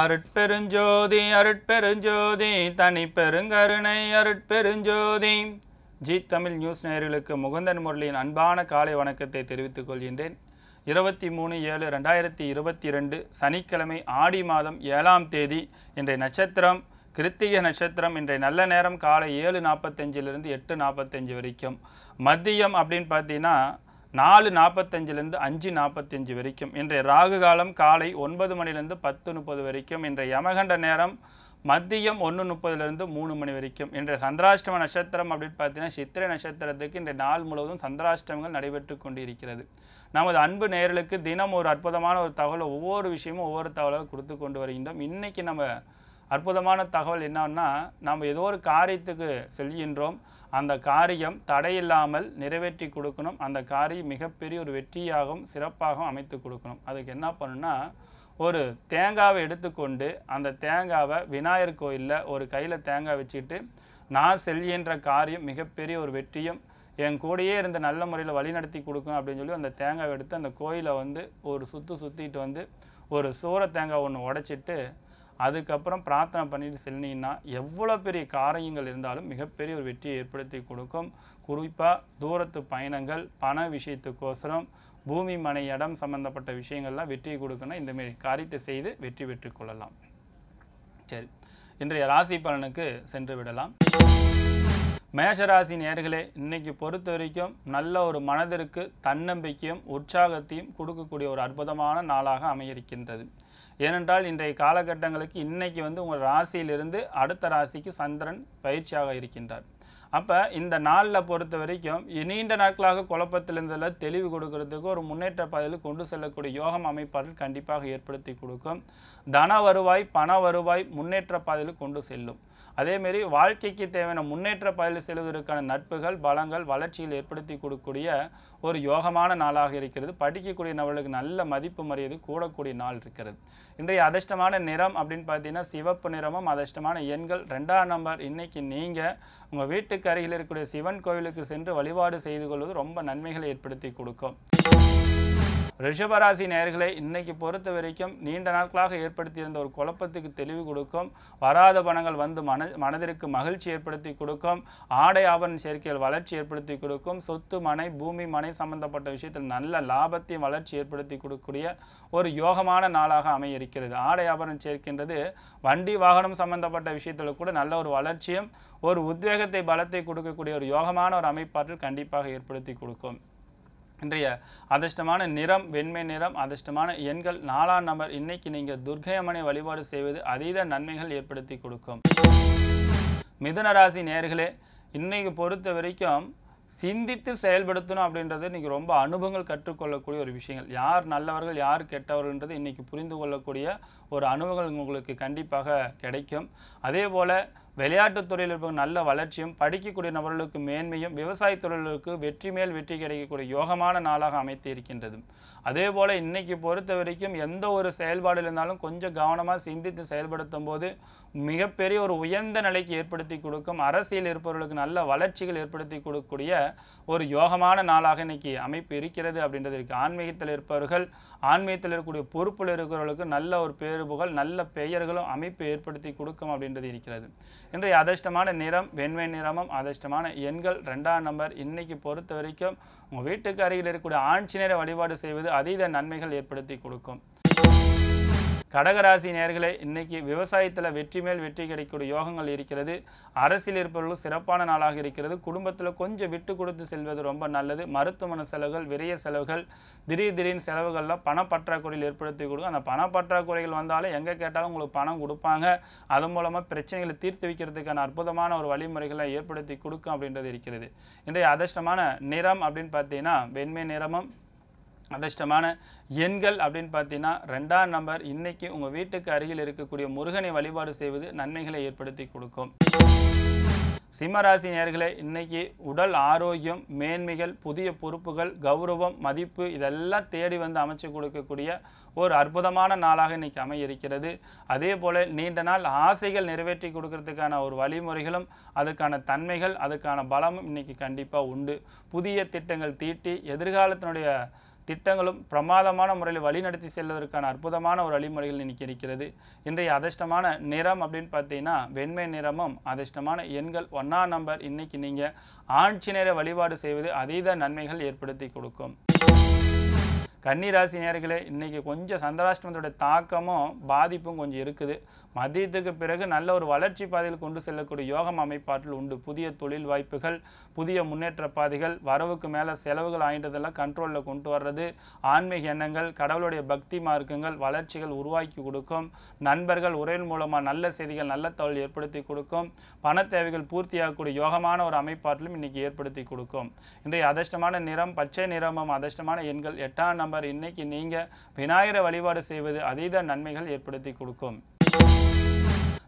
அருட்பெருஞ்சோதி அருட்பெருஞ்சோதி தனி பெருங்கருணை அருட்பெருஞ்சோதி ஜி தமிழ் நியூஸ் நேயர்களுக்கு முகந்தன் முரளியின் அன்பான காலை வணக்கத்தை தெரிவித்துக் கொள்கின்றேன் இருபத்தி மூணு ஏழு ரெண்டாயிரத்தி இருபத்தி ரெண்டு சனிக்கிழமை ஆடி மாதம் ஏழாம் தேதி இன்றைய நட்சத்திரம் கிருத்திகை நட்சத்திரம் இன்றைய நல்ல நேரம் காலை ஏழு நாற்பத்தஞ்சிலிருந்து எட்டு நாற்பத்தஞ்சு வரைக்கும் மதியம் அப்படின்னு பார்த்தீங்கன்னா நாலு நாற்பத்தஞ்சிலிருந்து அஞ்சு நாற்பத்தஞ்சு வரைக்கும் இன்றைய ராகு காலம் காலை ஒன்பது மணிலேருந்து பத்து முப்பது வரைக்கும் இன்றைய யமகண்ட நேரம் மதியம் ஒன்று முப்பதுலேருந்து மூணு மணி வரைக்கும் இன்றைய சந்திராஷ்டம நட்சத்திரம் அப்படின்னு பார்த்தீங்கன்னா சித்திரை நட்சத்திரத்துக்கு இன்றைய நாள் முழுவதும் சந்திராஷ்டமங்கள் நடைபெற்று கொண்டு இருக்கிறது நமது அன்பு நேர்களுக்கு தினம் ஒரு அற்புதமான ஒரு தகவலை ஒவ்வொரு விஷயமும் ஒவ்வொரு தகவலாக கொடுத்து கொண்டு வருகின்றோம் இன்றைக்கி நம்ம அற்புதமான தகவல் என்னன்னா நம்ம ஏதோ ஒரு காரியத்துக்கு செல்கின்றோம் அந்த காரியம் தடையில்லாமல் நிறைவேற்றி கொடுக்கணும் அந்த காரியம் மிகப்பெரிய ஒரு வெற்றியாகவும் சிறப்பாகவும் அமைத்து கொடுக்கணும் அதுக்கு என்ன பண்ணுன்னா ஒரு தேங்காவை எடுத்துக்கொண்டு அந்த தேங்காவை விநாயகர் கோயிலில் ஒரு கையில் தேங்காய் வச்சுக்கிட்டு நான் செல்கின்ற காரியம் மிகப்பெரிய ஒரு வெற்றியும் என் கூடயே இருந்த நல்ல முறையில் வழிநடத்தி கொடுக்கணும் அப்படின்னு சொல்லி அந்த தேங்காவை எடுத்து அந்த கோயிலை வந்து ஒரு சுற்று சுற்றிட்டு வந்து ஒரு சூற தேங்காய் ஒன்று உடைச்சிட்டு அதுக்கப்புறம் பிரார்த்தனை பண்ணிட்டு செல்லினீங்கன்னா எவ்வளோ பெரிய காரியங்கள் இருந்தாலும் மிகப்பெரிய ஒரு வெற்றியை ஏற்படுத்தி கொடுக்கும் குறிப்பாக தூரத்து பயணங்கள் பண விஷயத்துக்கோசரம் பூமி மனை இடம் சம்மந்தப்பட்ட விஷயங்கள்லாம் வெற்றியை கொடுக்கணும் இந்தமாரி காரியத்தை செய்து வெற்றி பெற்று கொள்ளலாம் சரி இன்றைய ராசி பலனுக்கு சென்று விடலாம் மேஷராசி நேர்களே இன்னைக்கு பொறுத்த வரைக்கும் நல்ல ஒரு மனதிற்கு தன்னம்பிக்கையும் உற்சாகத்தையும் கொடுக்கக்கூடிய ஒரு அற்புதமான நாளாக அமையிருக்கின்றது ஏனென்றால் இன்றைய காலகட்டங்களுக்கு இன்றைக்கி வந்து உங்கள் ராசியிலிருந்து அடுத்த ராசிக்கு சந்திரன் பயிற்சியாக இருக்கின்றார் அப்போ இந்த நாளில் பொறுத்த வரைக்கும் நீண்ட நாட்களாக குழப்பத்தில் இருந்ததில் தெளிவு கொடுக்கறதுக்கு ஒரு முன்னேற்ற பாதையில் கொண்டு செல்லக்கூடிய யோகம் அமைப்பாளர்கள் கண்டிப்பாக ஏற்படுத்தி கொடுக்கும் தன வருவாய் பண வருவாய் முன்னேற்ற பாதையில் கொண்டு செல்லும் அதேமாரி வாழ்க்கைக்கு தேவையான முன்னேற்ற பயிர் செல்வதற்கான நட்புகள் பலங்கள் வளர்ச்சியில் ஏற்படுத்தி கொடுக்கக்கூடிய ஒரு யோகமான நாளாக இருக்கிறது படிக்கக்கூடிய நபர்களுக்கு நல்ல மதிப்பு மரியாதை கூடக்கூடிய நாள் இருக்கிறது இன்றைய அதிர்ஷ்டமான நிறம் அப்படின்னு பார்த்தீங்கன்னா சிவப்பு நிறமும் அதிர்ஷ்டமான எண்கள் ரெண்டாம் நம்பர் இன்னைக்கு நீங்கள் உங்கள் வீட்டுக்கு அருகில் இருக்கக்கூடிய சிவன் கோவிலுக்கு சென்று வழிபாடு செய்து கொள்வது ரொம்ப நன்மைகளை ஏற்படுத்தி கொடுக்கும் ரிஷபராசி நேர்களை இன்னைக்கு பொறுத்த வரைக்கும் நீண்ட நாட்களாக ஏற்படுத்தியிருந்த ஒரு குழப்பத்துக்கு தெளிவு கொடுக்கும் வராத பணங்கள் வந்து மன மனதிற்கு மகிழ்ச்சி ஏற்படுத்தி கொடுக்கும் ஆடை ஆபரண சேர்க்கையில் வளர்ச்சி ஏற்படுத்தி கொடுக்கும் சொத்து மனை பூமி மனை சம்பந்தப்பட்ட விஷயத்தில் நல்ல லாபத்தையும் வளர்ச்சி ஏற்படுத்தி கொடுக்கக்கூடிய ஒரு யோகமான நாளாக அமைய இருக்கிறது ஆடை ஆபரணம் சேர்க்கின்றது வண்டி வாகனம் சம்பந்தப்பட்ட விஷயத்தில் கூட நல்ல ஒரு வளர்ச்சியும் ஒரு உத்வேகத்தை பலத்தை கொடுக்கக்கூடிய ஒரு யோகமான ஒரு அமைப்பாற்றல் கண்டிப்பாக ஏற்படுத்தி கொடுக்கும் இன்றைய அதிர்ஷ்டமான நிறம் வெண்மை நிறம் அதிர்ஷ்டமான எண்கள் நாலாம் நபர் இன்னைக்கு நீங்கள் துர்க்கையம்மனை வழிபாடு செய்வது அதீத நன்மைகள் ஏற்படுத்தி கொடுக்கும் மிதனராசி ராசி நேர்களே இன்றைக்கு பொறுத்த வரைக்கும் சிந்தித்து செயல்படுத்தணும் அப்படின்றது இன்றைக்கி ரொம்ப அனுபவங்கள் கற்றுக்கொள்ளக்கூடிய ஒரு விஷயங்கள் யார் நல்லவர்கள் யார் கெட்டவர்கள்ன்றது இன்றைக்கி புரிந்து கொள்ளக்கூடிய ஒரு அனுபவங்கள் உங்களுக்கு கண்டிப்பாக கிடைக்கும் அதே போல் விளையாட்டுத் துறையில் இருப்பவங்க நல்ல வளர்ச்சியும் படிக்கக்கூடிய நபர்களுக்கு மேன்மையும் விவசாய தொழில்களுக்கு வெற்றி மேல் வெற்றி கிடைக்கக்கூடிய யோகமான நாளாக அமைத்து இருக்கின்றது அதே போல் இன்றைக்கி பொறுத்த வரைக்கும் எந்த ஒரு செயல்பாடு இருந்தாலும் கொஞ்சம் கவனமாக சிந்தித்து செயல்படுத்தும் போது மிகப்பெரிய ஒரு உயர்ந்த நிலைக்கு ஏற்படுத்தி கொடுக்கும் அரசியல் இருப்பவர்களுக்கு நல்ல வளர்ச்சிகள் ஏற்படுத்தி கொடுக்கக்கூடிய ஒரு யோகமான நாளாக இன்றைக்கி அமைப்பு இருக்கிறது அப்படின்றது இருக்குது ஆன்மீகத்தில் இருப்பவர்கள் ஆன்மீகத்தில் இருக்கக்கூடிய பொறுப்பில் இருக்கிறவர்களுக்கு நல்ல ஒரு பேரு புகழ் நல்ல பெயர்களும் அமைப்பு ஏற்படுத்தி கொடுக்கும் அப்படின்றது இருக்கிறது இன்றைய அதிர்ஷ்டமான நிறம் வெண்மை நிறமும் அதிர்ஷ்டமான எண்கள் ரெண்டாம் நம்பர் இன்னைக்கு பொறுத்த வரைக்கும் உங்கள் வீட்டுக்கு அருகில் இருக்கக்கூடிய நேர வழிபாடு செய்வது அதீத நன்மைகள் ஏற்படுத்தி கொடுக்கும் கடகராசி நேர்களை இன்னைக்கு விவசாயத்தில் வெற்றி மேல் வெற்றி கிடைக்கக்கூடிய யோகங்கள் இருக்கிறது அரசியல் இருப்பவர்களும் சிறப்பான நாளாக இருக்கிறது குடும்பத்தில் கொஞ்சம் விட்டு கொடுத்து செல்வது ரொம்ப நல்லது மருத்துவமனை செலவுகள் விரைய செலவுகள் திடீர் திடீர்னு செலவுகள்லாம் பணப்பற்றாக்குறையில் ஏற்படுத்தி கொடுக்கும் அந்த பணப்பற்றாக்குறைகள் வந்தாலும் எங்கே கேட்டாலும் உங்களுக்கு பணம் கொடுப்பாங்க அது மூலமாக பிரச்சனைகளை தீர்த்து வைக்கிறதுக்கான அற்புதமான ஒரு வழிமுறைகளை ஏற்படுத்தி கொடுக்கும் அப்படின்றது இருக்கிறது இன்றைய அதிர்ஷ்டமான நிறம் அப்படின்னு பார்த்தீங்கன்னா வெண்மை நிறமும் அதிர்ஷ்டமான எண்கள் அப்படின்னு பார்த்தீங்கன்னா ரெண்டாம் நம்பர் இன்னைக்கு உங்கள் வீட்டுக்கு அருகில் இருக்கக்கூடிய முருகனை வழிபாடு செய்வது நன்மைகளை ஏற்படுத்தி கொடுக்கும் சிம்மராசி நேர்களை இன்றைக்கி உடல் ஆரோக்கியம் மேன்மைகள் புதிய பொறுப்புகள் கௌரவம் மதிப்பு இதெல்லாம் தேடி வந்து அமைச்சு கொடுக்கக்கூடிய ஒரு அற்புதமான நாளாக இன்றைக்கி அமைய இருக்கிறது அதே போல் நீண்ட நாள் ஆசைகள் நிறைவேற்றி கொடுக்கறதுக்கான ஒரு வழிமுறைகளும் அதுக்கான தன்மைகள் அதுக்கான பலமும் இன்றைக்கி கண்டிப்பாக உண்டு புதிய திட்டங்கள் தீட்டி எதிர்காலத்தினுடைய திட்டங்களும் பிரமாதமான முறையில் வழிநடத்தி செல்வதற்கான அற்புதமான ஒரு வழிமுறைகள் இன்னைக்கு இருக்கிறது இன்றைய அதிர்ஷ்டமான நிறம் அப்படின்னு பார்த்தீங்கன்னா வெண்மை நிறமும் அதிர்ஷ்டமான எண்கள் ஒன்றாம் நம்பர் இன்னைக்கு நீங்கள் ஆட்சி நேர வழிபாடு செய்வது அதீத நன்மைகள் ஏற்படுத்தி கொடுக்கும் கன்னிராசி நேர்களே இன்றைக்கி கொஞ்சம் சந்திராஷ்டமத்தோடைய தாக்கமும் பாதிப்பும் கொஞ்சம் இருக்குது மதியத்துக்கு பிறகு நல்ல ஒரு வளர்ச்சி பாதையில் கொண்டு செல்லக்கூடிய யோகம் அமைப்பாற்றில் உண்டு புதிய தொழில் வாய்ப்புகள் புதிய முன்னேற்ற பாதைகள் வரவுக்கு மேலே செலவுகள் ஆகின்றதெல்லாம் கண்ட்ரோலில் கொண்டு வர்றது ஆன்மீக எண்ணங்கள் கடவுளுடைய பக்தி மார்க்கங்கள் வளர்ச்சிகள் உருவாக்கி கொடுக்கும் நண்பர்கள் உரையின் மூலமாக நல்ல செய்திகள் நல்ல தகவல் ஏற்படுத்தி கொடுக்கும் பண தேவைகள் பூர்த்தியாகக்கூடிய யோகமான ஒரு அமைப்பாற்றிலும் இன்றைக்கி ஏற்படுத்தி கொடுக்கும் இன்றைய அதிர்ஷ்டமான நிறம் பச்சை நிறமும் அதிர்ஷ்டமான எண்கள் எட்டாம் சாம்பார் இன்னைக்கு நீங்கள் விநாயகரை வழிபாடு செய்வது அதீத நன்மைகள் ஏற்படுத்தி கொடுக்கும்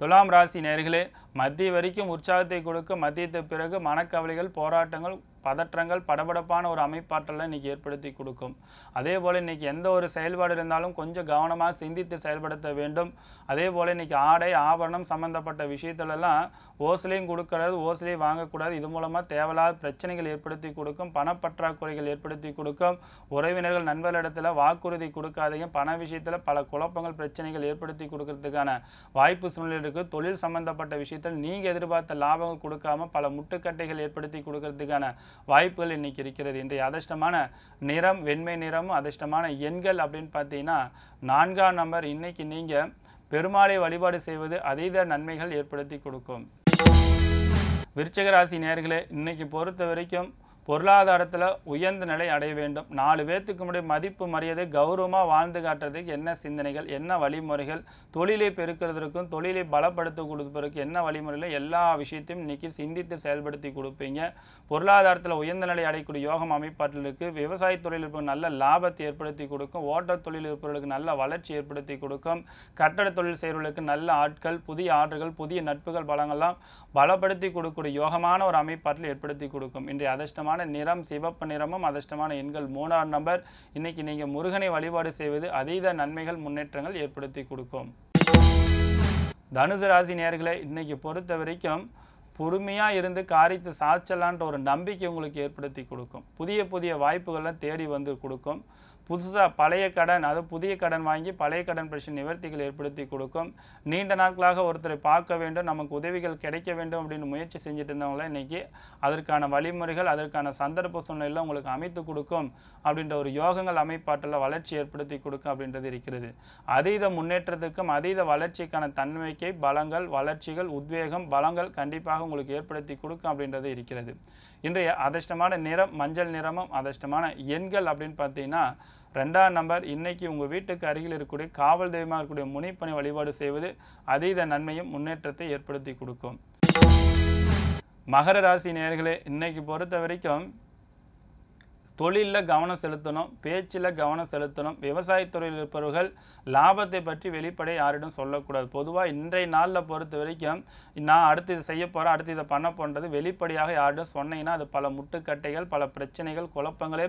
துலாம் ராசி நேர்களே மத்திய வரைக்கும் உற்சாகத்தை கொடுக்கும் மத்தியத்த பிறகு மனக்கவலைகள் போராட்டங்கள் பதற்றங்கள் படபடப்பான ஒரு அமைப்பாற்றலை இன்றைக்கி ஏற்படுத்தி கொடுக்கும் அதே போல் இன்றைக்கி எந்த ஒரு செயல்பாடு இருந்தாலும் கொஞ்சம் கவனமாக சிந்தித்து செயல்படுத்த வேண்டும் அதே போல் இன்றைக்கி ஆடை ஆபரணம் சம்மந்தப்பட்ட விஷயத்துலலாம் ஓசிலையும் கொடுக்கறது ஓசிலையும் வாங்கக்கூடாது இது மூலமாக தேவையில்லாத பிரச்சனைகள் ஏற்படுத்தி கொடுக்கும் பணப்பற்றாக்குறைகள் ஏற்படுத்தி கொடுக்கும் உறவினர்கள் நண்பர்களிடத்தில் வாக்குறுதி கொடுக்காதீங்க பண விஷயத்தில் பல குழப்பங்கள் பிரச்சனைகள் ஏற்படுத்தி கொடுக்கறதுக்கான வாய்ப்பு சூழ்நிலை இருக்குது தொழில் சம்மந்தப்பட்ட விஷயத்தில் நீங்கள் எதிர்பார்த்த லாபங்கள் கொடுக்காம பல முட்டுக்கட்டைகள் ஏற்படுத்தி கொடுக்கறதுக்கான வாய்ப்புகள் இன்றைக்கி இருக்கிறது இன்றைய அதிர்ஷ்டமான நிறம் வெண்மை நிறமும் அதிர்ஷ்டமான எண்கள் அப்படின்னு பார்த்தீங்கன்னா நான்காம் நம்பர் இன்னைக்கு நீங்கள் பெருமாளை வழிபாடு செய்வது அதீத நன்மைகள் ஏற்படுத்தி கொடுக்கும் விருச்சகராசி நேர்களே இன்றைக்கி பொறுத்த வரைக்கும் பொருளாதாரத்தில் உயர்ந்த நிலை அடைய வேண்டும் நாலு பேர்த்துக்கு முன்னாடி மதிப்பு மரியாதை கௌரவமாக வாழ்ந்து காட்டுறதுக்கு என்ன சிந்தனைகள் என்ன வழிமுறைகள் தொழிலை பெருக்கிறதுக்கும் தொழிலை பலப்படுத்த கொடுப்பதற்கு என்ன வழிமுறையில் எல்லா விஷயத்தையும் இன்றைக்கி சிந்தித்து செயல்படுத்தி கொடுப்பீங்க பொருளாதாரத்தில் உயர்ந்த நிலை அடையக்கூடிய யோகம் அமைப்பாட்டிலுக்கு விவசாய தொழிலிருப்பவர்கள் நல்ல லாபத்தை ஏற்படுத்தி கொடுக்கும் ஓட்ட தொழில் இருப்பவர்களுக்கு நல்ல வளர்ச்சி ஏற்படுத்தி கொடுக்கும் கட்டட தொழில் செய்கிறவர்களுக்கு நல்ல ஆட்கள் புதிய ஆர்டர்கள் புதிய நட்புகள் பலங்கள்லாம் பலப்படுத்தி கொடுக்கக்கூடிய யோகமான ஒரு அமைப்பாட்டில் ஏற்படுத்தி கொடுக்கும் இன்றைய அதிர்ஷ்டமாக அதிர்ஷ்டமான நிறம் சிவப்பு நிறமும் அதிர்ஷ்டமான எண்கள் மூணாம் நம்பர் இன்னைக்கு நீங்க முருகனை வழிபாடு செய்வது அதீத நன்மைகள் முன்னேற்றங்கள் ஏற்படுத்தி கொடுக்கும் தனுசு ராசி நேர்களை இன்னைக்கு பொறுத்த வரைக்கும் பொறுமையாக இருந்து காரித்து சாச்சலான்ற ஒரு நம்பிக்கை உங்களுக்கு ஏற்படுத்தி கொடுக்கும் புதிய புதிய வாய்ப்புகள்லாம் தேடி வந்து கொடுக்கும் புதுசாக பழைய கடன் அதாவது புதிய கடன் வாங்கி பழைய கடன் பிரச்சனை நிவர்த்திகள் ஏற்படுத்தி கொடுக்கும் நீண்ட நாட்களாக ஒருத்தரை பார்க்க வேண்டும் நமக்கு உதவிகள் கிடைக்க வேண்டும் அப்படின்னு முயற்சி செஞ்சுட்டு இருந்தவங்கள இன்றைக்கி அதற்கான வழிமுறைகள் அதற்கான சந்தர்ப்ப சூழ்நிலை உங்களுக்கு அமைத்து கொடுக்கும் அப்படின்ற ஒரு யோகங்கள் அமைப்பாட்டில் வளர்ச்சி ஏற்படுத்தி கொடுக்கும் அப்படின்றது இருக்கிறது அதீத முன்னேற்றத்துக்கும் அதீத வளர்ச்சிக்கான தன்மைக்கு பலங்கள் வளர்ச்சிகள் உத்வேகம் பலங்கள் கண்டிப்பாக உங்களுக்கு ஏற்படுத்தி கொடுக்கும் அப்படின்றது இருக்கிறது இன்றைய அதிர்ஷ்டமான நிறம் மஞ்சள் நிறமும் அதிர்ஷ்டமான எண்கள் அப்படின்னு பார்த்தீங்கன்னா ரெண்டாம் நம்பர் இன்னைக்கு உங்கள் வீட்டுக்கு அருகில் இருக்கக்கூடிய காவல் தெய்வமாக இருக்கக்கூடிய முனைப்பணி வழிபாடு செய்வது அதீத நன்மையும் முன்னேற்றத்தை ஏற்படுத்தி கொடுக்கும் மகர ராசி நேர்களே இன்னைக்கு பொறுத்த வரைக்கும் தொழிலில் கவனம் செலுத்தணும் பேச்சில் கவனம் செலுத்தணும் விவசாயத்துறையில் இருப்பவர்கள் லாபத்தை பற்றி வெளிப்படை யாரிடம் சொல்லக்கூடாது பொதுவாக இன்றைய நாளில் பொறுத்த வரைக்கும் நான் அடுத்து இதை செய்ய போகிறேன் அடுத்து இதை பண்ண போன்றது வெளிப்படையாக யாரிடம் சொன்னீங்கன்னா அது பல முட்டுக்கட்டைகள் பல பிரச்சனைகள் குழப்பங்களை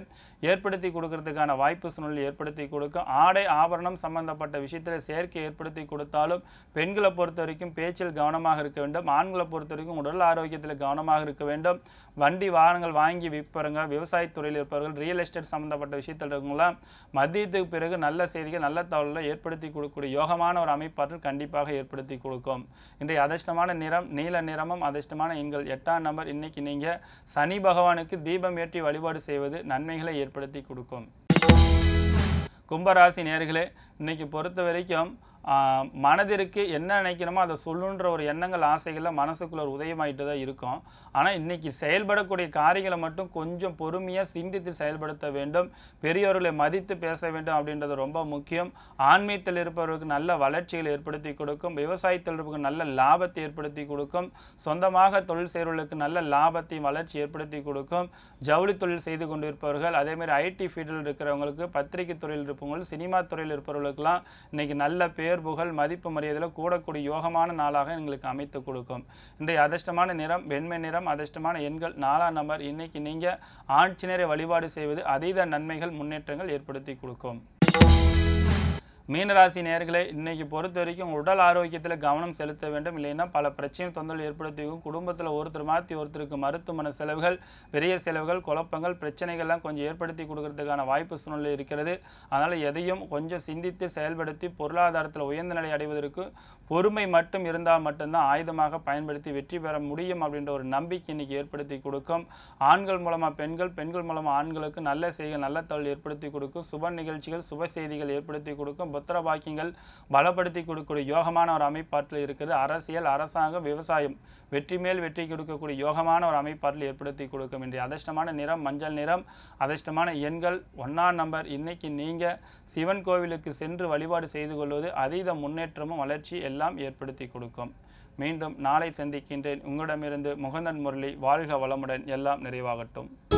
ஏற்படுத்தி கொடுக்கறதுக்கான வாய்ப்பு சூழ்நிலை ஏற்படுத்தி கொடுக்கும் ஆடை ஆபரணம் சம்பந்தப்பட்ட விஷயத்தில் சேர்க்கை ஏற்படுத்தி கொடுத்தாலும் பெண்களை பொறுத்த வரைக்கும் பேச்சில் கவனமாக இருக்க வேண்டும் ஆண்களை பொறுத்த வரைக்கும் உடல் ஆரோக்கியத்தில் கவனமாக இருக்க வேண்டும் வண்டி வாகனங்கள் வாங்கி விற்பறங்க விவசாயத்துறையில் இருப்ப இருப்பவர்கள் ரியல் எஸ்டேட் சம்மந்தப்பட்ட விஷயத்தில் இருக்கவங்களாம் மதியத்துக்கு பிறகு நல்ல செய்திகள் நல்ல தகவல்களை ஏற்படுத்தி கொடுக்கக்கூடிய யோகமான ஒரு அமைப்பாற்றல் கண்டிப்பாக ஏற்படுத்தி கொடுக்கும் இன்றைய அதிர்ஷ்டமான நிறம் நீல நிறமும் அதிர்ஷ்டமான எங்கள் எட்டாம் நம்பர் இன்னைக்கு நீங்கள் சனி பகவானுக்கு தீபம் ஏற்றி வழிபாடு செய்வது நன்மைகளை ஏற்படுத்தி கொடுக்கும் கும்பராசி நேர்களே இன்னைக்கு பொறுத்த வரைக்கும் மனதிற்கு என்ன நினைக்கணுமோ அதை சொல்லுன்ற ஒரு எண்ணங்கள் ஆசைகளில் மனசுக்குள்ளே உதயமாயிட்டு தான் இருக்கும் ஆனால் இன்றைக்கி செயல்படக்கூடிய காரியங்களை மட்டும் கொஞ்சம் பொறுமையாக சிந்தித்து செயல்படுத்த வேண்டும் பெரியவர்களை மதித்து பேச வேண்டும் அப்படின்றது ரொம்ப முக்கியம் ஆன்மீகத்தில் இருப்பவர்களுக்கு நல்ல வளர்ச்சிகளை ஏற்படுத்தி கொடுக்கும் விவசாயத்தில் இருப்பவர்களுக்கு நல்ல லாபத்தை ஏற்படுத்தி கொடுக்கும் சொந்தமாக தொழில் செய்கிறவர்களுக்கு நல்ல லாபத்தையும் வளர்ச்சி ஏற்படுத்தி கொடுக்கும் ஜவுளி தொழில் செய்து கொண்டு இருப்பவர்கள் அதேமாதிரி ஐடி ஃபீல்டில் இருக்கிறவங்களுக்கு பத்திரிகை துறையில் இருப்பவங்களுக்கு சினிமா துறையில் இருப்பவர்களுக்கெல்லாம் இன்றைக்கி நல்ல பேர் பேர் புகழ் மதிப்பு மரியாதையில் கூடக்கூடிய யோகமான நாளாக எங்களுக்கு அமைத்து கொடுக்கும் இன்றைய அதிர்ஷ்டமான நிறம் வெண்மை நிறம் அதிர்ஷ்டமான எண்கள் நாலாம் நம்பர் இன்னைக்கு நீங்கள் ஆட்சினரை வழிபாடு செய்வது அதீத நன்மைகள் முன்னேற்றங்கள் ஏற்படுத்தி கொடுக்கும் மீனராசி நேர்களை இன்றைக்கி பொறுத்த வரைக்கும் உடல் ஆரோக்கியத்தில் கவனம் செலுத்த வேண்டும் இல்லைன்னா பல பிரச்சனை தொந்தரவு ஏற்படுத்திக்கும் குடும்பத்தில் ஒருத்தர் மாற்றி ஒருத்தருக்கு மருத்துவமனை செலவுகள் பெரிய செலவுகள் குழப்பங்கள் பிரச்சனைகள்லாம் கொஞ்சம் ஏற்படுத்தி கொடுக்கறதுக்கான வாய்ப்பு சூழ்நிலை இருக்கிறது அதனால் எதையும் கொஞ்சம் சிந்தித்து செயல்படுத்தி பொருளாதாரத்தில் உயர்ந்த நிலை அடைவதற்கு பொறுமை மட்டும் இருந்தால் மட்டும்தான் ஆயுதமாக பயன்படுத்தி வெற்றி பெற முடியும் அப்படின்ற ஒரு நம்பிக்கை இன்னைக்கு ஏற்படுத்தி கொடுக்கும் ஆண்கள் மூலமாக பெண்கள் பெண்கள் மூலமாக ஆண்களுக்கு நல்ல செய்கள் நல்ல தொழில் ஏற்படுத்தி கொடுக்கும் சுப நிகழ்ச்சிகள் சுப செய்திகள் ஏற்படுத்தி கொடுக்கும் புத்திர பாக்கியங்கள் பலப்படுத்தி கொடுக்கக்கூடிய யோகமான ஒரு அமைப்பாட்டில் இருக்குது அரசியல் அரசாங்கம் விவசாயம் வெற்றி மேல் வெற்றி கொடுக்கக்கூடிய யோகமான ஒரு அமைப்பாட்டில் ஏற்படுத்தி கொடுக்கும் இன்றைய அதிர்ஷ்டமான நிறம் மஞ்சள் நிறம் அதிர்ஷ்டமான எண்கள் ஒன்றாம் நம்பர் இன்னைக்கு நீங்கள் சிவன் கோவிலுக்கு சென்று வழிபாடு செய்து கொள்வது அதீத முன்னேற்றமும் வளர்ச்சி எல்லாம் ஏற்படுத்தி கொடுக்கும் மீண்டும் நாளை சந்திக்கின்றேன் உங்களிடமிருந்து முகந்தன் முரளி வாழ்க வளமுடன் எல்லாம் நிறைவாகட்டும்